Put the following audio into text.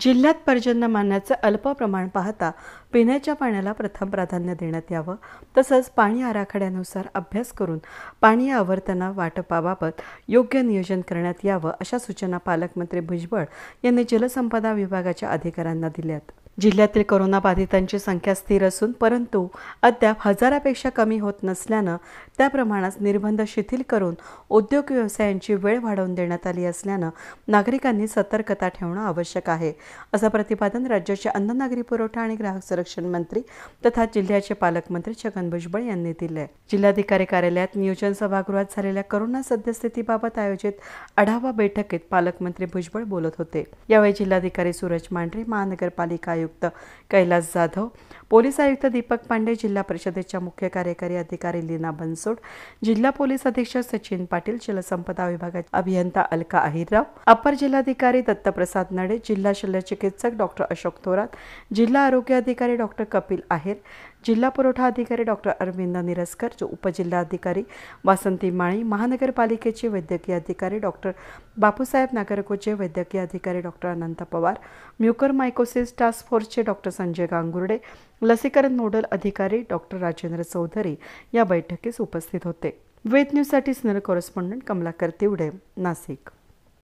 जिल्ह्यात पर्जन्यमानाचं अल्प प्रमाण पाहता पिण्याच्या पाण्याला प्रथम प्राधान्य देण्यात यावं तसंच पाणी आराखड्यानुसार अभ्यास करून पाणी आवर्तना वाटपाबाबत योग्य नियोजन करण्यात यावं अशा सूचना पालकमंत्री भुजबळ यांनी जलसंपदा विभागाच्या अधिकाऱ्यांना दिल्यात जिल्ह्यातील बाधितांची संख्या स्थिर असून परंतु अद्याप हजारापेक्षा कमी होत नसल्यानं त्या प्रमाणात निर्बंध शिथिल करून उद्योग व्यवसायांची वेळ वाढवून देण्यात आली असल्यानं नागरिकांनी सतर्कता ठेवणं आवश्यक आहे असं प्रतिपादन राज्याचे अन्न नागरी पुरवठा आणि ग्राहक संरक्षण मंत्री तथा जिल्ह्याचे पालकमंत्री छगन भुजबळ यांनी दिले जिल्हाधिकारी कार्यालयात नियोजन सभागृहात झालेल्या कोरोना सद्यस्थितीबाबत आयोजित आढावा बैठकीत पालकमंत्री भुजबळ बोलत होते यावेळी जिल्हाधिकारी सूरज मांढरे महानगरपालिका आयुक्त आयुक्त कैलास जाधव पोलीस आयुक्त दीपक पांडे जिल्हा परिषदेच्या मुख्य कार्यकारी अधिकारी लीना बनसोड जिल्हा पोलीस अधीक्षक सचिन पाटील जलसंपदा विभागाचे अभियंता अलका अहिरराव अपर जिल्हाधिकारी दत्तप्रसाद नडे जिल्हा शल्यचिकित्सक डॉक्टर अशोक थोरात जिल्हा आरोग्य अधिकारी डॉक्टर कपिल आहेर जिल्हा पुरवठा अधिकारी डॉक्टर अरविंद निरसकर जो उपजिल्हाधिकारी वासंती माळी महानगरपालिकेचे वैद्यकीय अधिकारी डॉक्टर बापूसाहेब नागरकोचे वैद्यकीय अधिकारी doctor Anant Pawar mucor mycosis task फोर्सचे डॉक्टर संजय गांगुर्डे लसीकरण नोडल अधिकारी डॉक्टर राजेंद्र चौधरी या बैठकीस उपस्थित होते वेद न्यूजसाठी सिनियर कॉरेस्पॉन्डंट कमलाकर तिवडे नाशिक